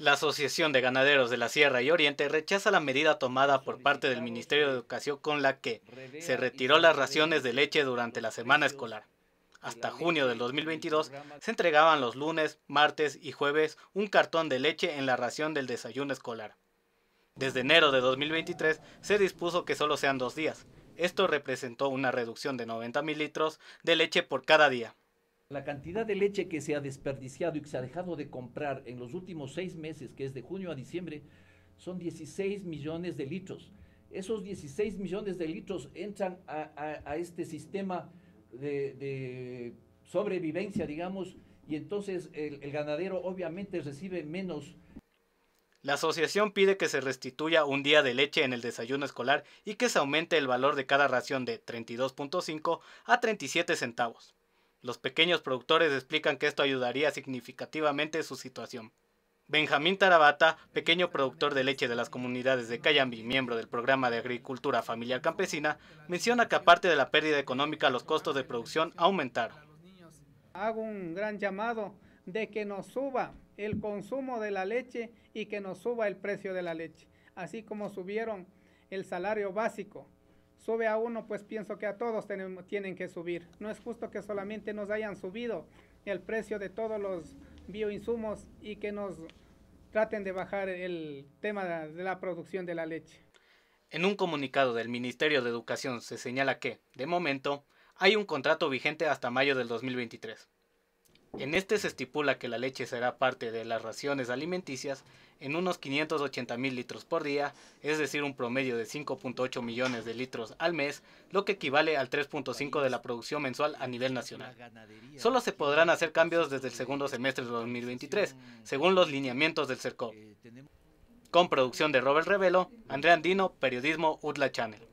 La Asociación de Ganaderos de la Sierra y Oriente rechaza la medida tomada por parte del Ministerio de Educación con la que se retiró las raciones de leche durante la semana escolar. Hasta junio del 2022 se entregaban los lunes, martes y jueves un cartón de leche en la ración del desayuno escolar. Desde enero de 2023 se dispuso que solo sean dos días. Esto representó una reducción de 90 mil litros de leche por cada día la cantidad de leche que se ha desperdiciado y que se ha dejado de comprar en los últimos seis meses, que es de junio a diciembre, son 16 millones de litros. Esos 16 millones de litros entran a, este sistema de, sobrevivencia, digamos, y entonces el, el ganadero obviamente recibe menos. La asociación pide que se restituya un día de leche en el desayuno escolar y que se aumente el valor de cada ración de 32.5 a 37 centavos. Los pequeños productores explican que esto ayudaría significativamente su situación. Benjamín Tarabata, pequeño productor de leche de las comunidades de Cayambi, miembro del programa de agricultura familiar campesina, menciona que aparte de la pérdida económica, los costos de producción aumentaron. Hago un gran llamado de que nos suba el consumo de la leche y que nos suba el precio de la leche, así como subieron el salario básico, sube a uno, pues pienso que a todos tienen que subir. No es justo que solamente nos hayan subido el precio de todos los bioinsumos y que nos traten de bajar el tema de la producción de la leche. En un comunicado del Ministerio de Educación se señala que, de momento, hay un contrato vigente hasta mayo del 2023. En este se estipula que la leche será parte de las raciones alimenticias en unos 580 mil litros por día, es decir, un promedio de 5.8 millones de litros al mes, lo que equivale al 3.5 de la producción mensual a nivel nacional. Solo se podrán hacer cambios desde el segundo semestre de 2023, según los lineamientos del CERCO. Con producción de Robert Revelo, Andrea Andino, Periodismo UTLA Channel.